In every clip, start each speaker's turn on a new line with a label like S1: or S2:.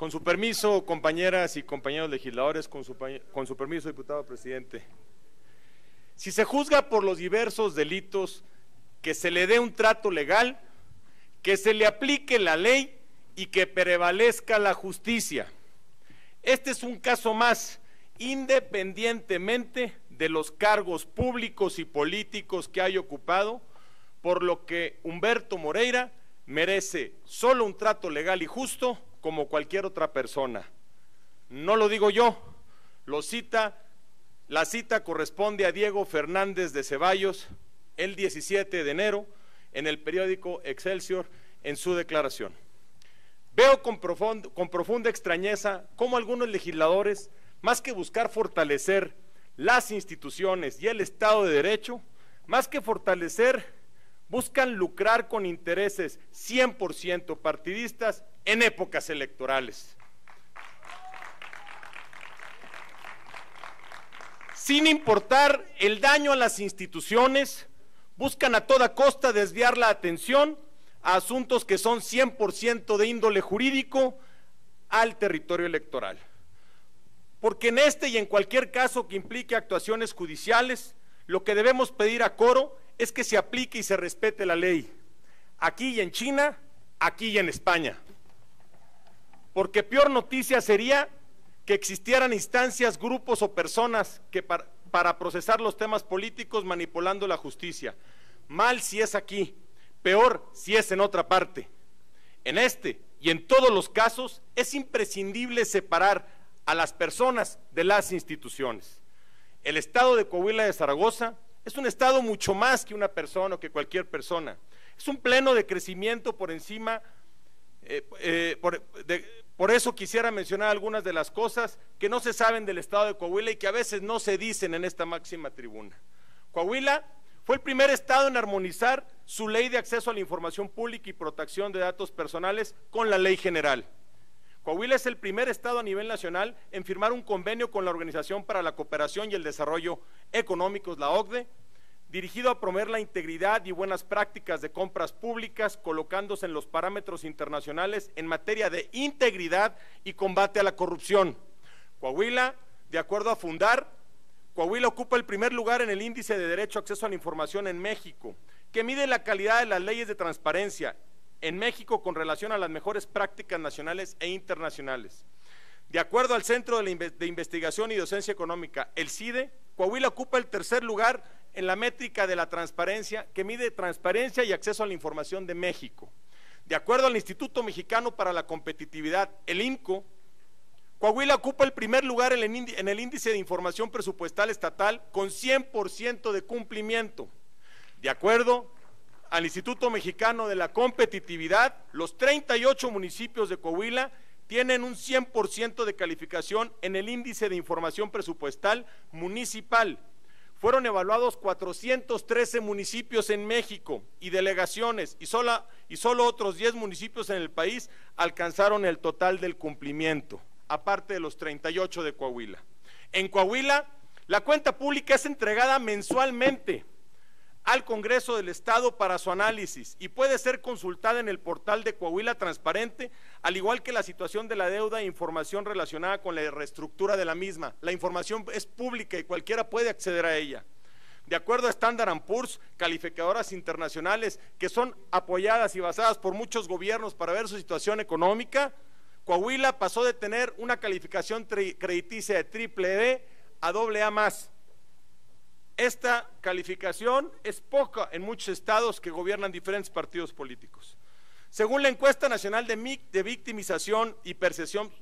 S1: Con su permiso, compañeras y compañeros legisladores, con su, permiso, diputado presidente. Si se juzga por los diversos delitos, que se le dé un trato legal, que se le aplique la ley y que prevalezca la justicia. Este es un caso más, independientemente de los cargos públicos y políticos que haya ocupado, por lo que Humberto Moreira merece solo un trato legal y justo como cualquier otra persona. No lo digo yo, lo cita, la cita corresponde a Diego Fernández de Ceballos el 17 de enero en el periódico Excelsior en su declaración. Veo con, con profunda extrañeza cómo algunos legisladores, más que buscar fortalecer las instituciones y el Estado de Derecho, más que fortalecer buscan lucrar con intereses 100% partidistas en épocas electorales. Sin importar el daño a las instituciones, buscan a toda costa desviar la atención a asuntos que son 100% de índole jurídico al territorio electoral. Porque en este y en cualquier caso que implique actuaciones judiciales, lo que debemos pedir a Coro es que se aplique y se respete la ley, aquí y en China, aquí y en España. Porque peor noticia sería que existieran instancias, grupos o personas que para, procesar los temas políticos manipulando la justicia. Mal si es aquí, peor si es en otra parte. En este y en todos los casos es imprescindible separar a las personas de las instituciones. El Estado de Coahuila de Zaragoza es un estado mucho más que una persona o que cualquier persona. Es un pleno de crecimiento por encima. Eh, eh, por, por eso quisiera mencionar algunas de las cosas que no se saben del estado de Coahuila y que a veces no se dicen en esta máxima tribuna. Coahuila fue el primer estado en armonizar su ley de acceso a la información pública y protección de datos personales con la ley general. Coahuila es el primer estado a nivel nacional en firmar un convenio con la Organización para la Cooperación y el Desarrollo Económicos, la OCDE, dirigido a promover la integridad y buenas prácticas de compras públicas, colocándose en los parámetros internacionales en materia de integridad y combate a la corrupción. Coahuila, de acuerdo a Fundar, Coahuila ocupa el primer lugar en el índice de derecho a acceso a la información en México, que mide la calidad de las leyes de transparencia en México con relación a las mejores prácticas nacionales e internacionales. De acuerdo al Centro de, Investigación y Docencia Económica, el CIDE, Coahuila ocupa el tercer lugar en la métrica de la transparencia que mide transparencia y acceso a la información de México. De acuerdo al Instituto Mexicano para la Competitividad, el INCO, Coahuila ocupa el primer lugar en el índice de información presupuestal estatal con 100% de cumplimiento. De acuerdo al Instituto Mexicano de la Competitividad, los 38 municipios de Coahuila tienen un 100% de calificación en el índice de información presupuestal municipal. Fueron evaluados 413 municipios en México y delegaciones y, solo otros 10 municipios en el país alcanzaron el total del cumplimiento, aparte de los 38 de Coahuila. En Coahuila, la cuenta pública es entregada mensualmente al Congreso del Estado para su análisis y puede ser consultada en el portal de Coahuila Transparente, al igual que la situación de la deuda e información relacionada con la reestructura de la misma. La información es pública y cualquiera puede acceder a ella. De acuerdo a Standard Poor's, calificadoras internacionales que son apoyadas y basadas por muchos gobiernos para ver su situación económica, Coahuila pasó de tener una calificación crediticia de triple B a doble A esta calificación es poca en muchos estados que gobiernan diferentes partidos políticos. Según la encuesta nacional de, victimización y percepción,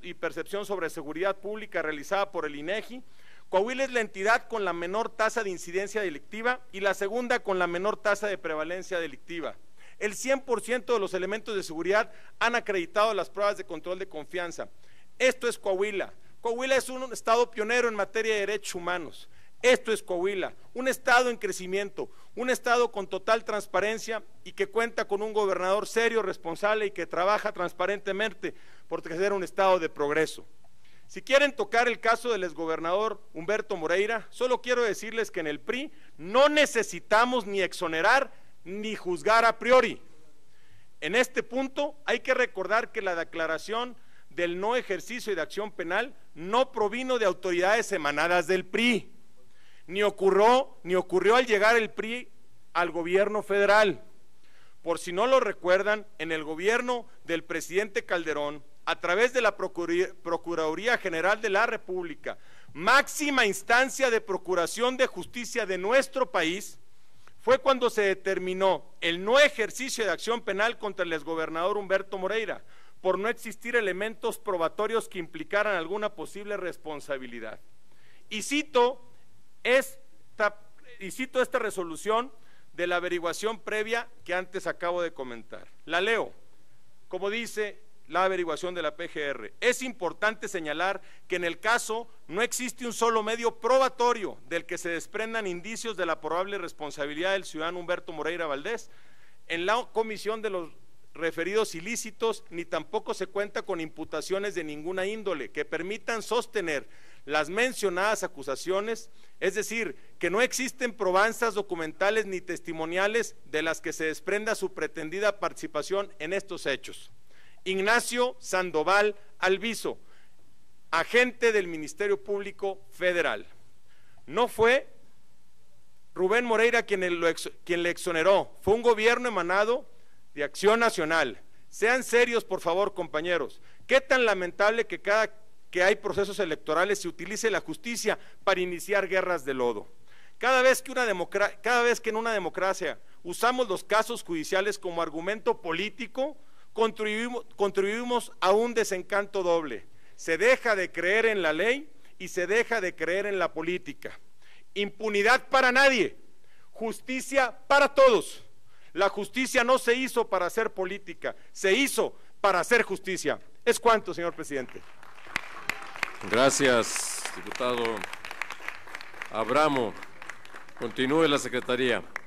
S1: sobre seguridad pública realizada por el INEGI, e Coahuila es la entidad con la menor tasa de incidencia delictiva y la segunda con la menor tasa de prevalencia delictiva. El 100% de los elementos de seguridad han acreditado las pruebas de control de confianza. Esto es Coahuila. Coahuila es un estado pionero en materia de derechos humanos. Esto es Coahuila, un estado en crecimiento, un estado con total transparencia y que cuenta con un gobernador serio, responsable y que trabaja transparentemente por crecer un estado de progreso. Si quieren tocar el caso del exgobernador Humberto Moreira, solo quiero decirles que en el PRI no necesitamos ni exonerar ni juzgar a priori. En este punto hay que recordar que la declaración del no ejercicio y de acción penal no provino de autoridades emanadas del PRI ni ocurrió, ni ocurrió al llegar el PRI al gobierno federal. Por si no lo recuerdan, en el gobierno del presidente Calderón, a través de la Procuraduría General de la República, máxima instancia de procuración de justicia de nuestro país, fue cuando se determinó el no ejercicio de acción penal contra el exgobernador Humberto Moreira por no existir elementos probatorios que implicaran alguna posible responsabilidad. Y cito y cito esta resolución de la averiguación previa que antes acabo de comentar. La leo, como dice la averiguación de la PGR. Es importante señalar que en el caso no existe un solo medio probatorio del que se desprendan indicios de la probable responsabilidad del ciudadano Humberto Moreira Valdés en la comisión de los referidos ilícitos, ni tampoco se cuenta con imputaciones de ninguna índole que permitan sostener las mencionadas acusaciones, es decir, que no existen probanzas documentales ni testimoniales de las que se desprenda su pretendida participación en estos hechos. Ignacio Sandoval Alviso, agente del Ministerio Público Federal. No fue Rubén Moreira quien, quien le exoneró, fue un gobierno emanado de Acción Nacional. Sean serios, por favor, compañeros. Qué tan lamentable que cada que hay procesos electorales se utilice la justicia para iniciar guerras de lodo. Cada vez que, en una democracia usamos los casos judiciales como argumento político, contribuimos, contribuimos a un desencanto doble. Se deja de creer en la ley y se deja de creer en la política. Impunidad para nadie, justicia para todos. La justicia no se hizo para hacer política, se hizo para hacer justicia. Es cuanto, señor presidente. Gracias, diputado Abramo. Continúe la Secretaría.